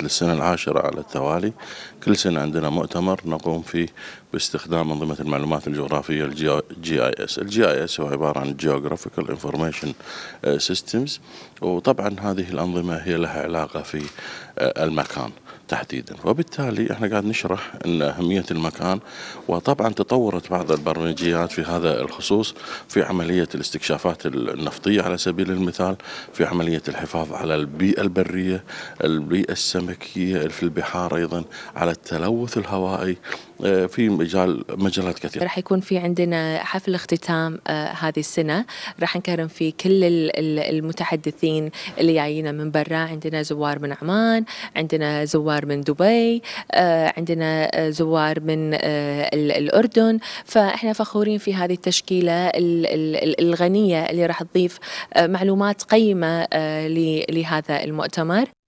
للسنة العاشرة على التوالي كل سنة عندنا مؤتمر نقوم فيه باستخدام أنظمة المعلومات الجغرافية الجي اي اس الجي اي اس هو عبارة عن Geographical Information آه، Systems وطبعا هذه الأنظمة هي لها علاقة في آه، المكان تحديدا وبالتالي احنا قاعد نشرح ان اهميه المكان وطبعا تطورت بعض البرمجيات في هذا الخصوص في عمليه الاستكشافات النفطيه على سبيل المثال في عمليه الحفاظ على البيئه البريه البيئه السمكيه في البحار ايضا على التلوث الهوائي آه، في مجال مجالات كثيره راح يكون في عندنا حفل اختتام آه، هذه السنه راح نكرم فيه كل المتحدثين اللي جايين من برا عندنا زوار من عمان عندنا زوار من دبي آه، عندنا زوار من الاردن فاحنا فخورين في هذه التشكيله الغنيه اللي راح تضيف معلومات قيمه لهذا المؤتمر